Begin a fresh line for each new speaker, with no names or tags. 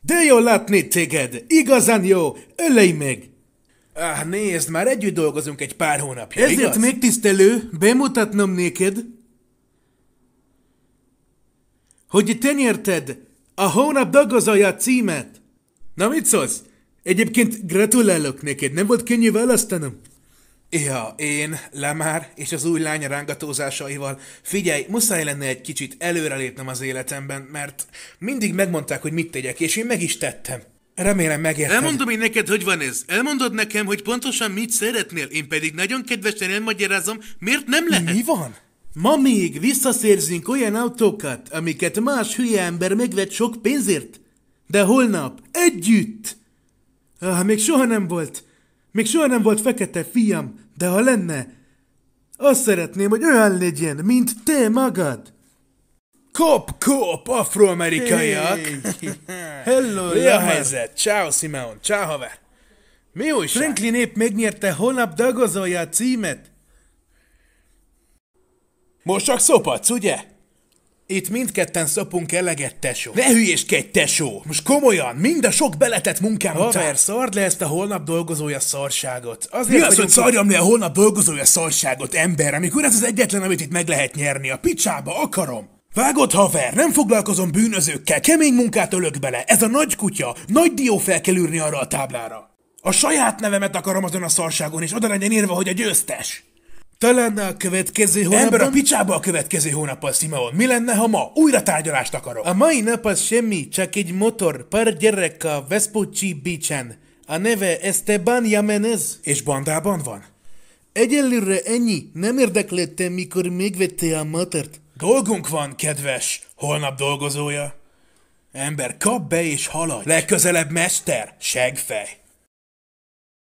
De jó látni téged! Igazán jó! Ölej meg! Ah, nézd, már együtt dolgozunk egy pár hónapja, Ezért igaz? megtisztelő bemutatnom néked, hogy te nyerted a hónap dolgozója címet. Na mit szólsz? Egyébként gratulálok neked, nem volt könnyű választanom. Ja, én, Lemár és az új lánya rángatózásaival. Figyelj, muszáj lenne egy kicsit előrelépnem az életemben, mert mindig megmondták, hogy mit tegyek, és én meg is tettem. Remélem megérted. Elmondom én neked, hogy van ez. Elmondod nekem, hogy pontosan mit szeretnél, én pedig nagyon kedvesen elmagyarázom, miért nem lehet. Mi van? Ma még visszaszerzünk olyan autókat, amiket más hülye ember megvett sok pénzért. De holnap együtt! Ah, még soha nem volt. Még soha nem volt fekete fiam, de ha lenne, azt szeretném, hogy olyan legyen, mint te magad. Kop, kop, afroamerikaiak! Hey. Hello, Mi a helyzet? Ciao, Simeon. Ciao, haver. Mi újság? Franklin épp megnyerte holnap dagozolja a címet. Most csak szopadsz, ugye? Itt mindketten szopunk eleget, tesó. Ne hülyéskedj, tesó! Most komolyan, mind a sok beletett munkám Haver, szard le ezt a holnap dolgozója szarságot. Azért Mi az, hogy szarjam le a holnap dolgozója szarságot, ember, amikor ez az egyetlen, amit itt meg lehet nyerni? A picsába akarom! Vágod, haver, nem foglalkozom bűnözőkkel, kemény munkát ölök bele, ez a nagy kutya, nagy dió fel kell ürni arra a táblára. A saját nevemet akarom azon a szarságon, és oda legyen írva, hogy a győztes. Talán a következő hónapban... Ember a picsába a következő hónappal, Simeon. Mi lenne, ha ma újra tárgyalást akarok? A mai nap az semmi, csak egy motor, pár gyerek a Vespucci Beach-en. A neve Esteban Jamenez. És bandában van? Egyelőre ennyi. Nem érdeklődtem, mikor megvette a motort. Dolgunk van, kedves holnap dolgozója. Ember, kap be és haladj. Legközelebb mester, segfej.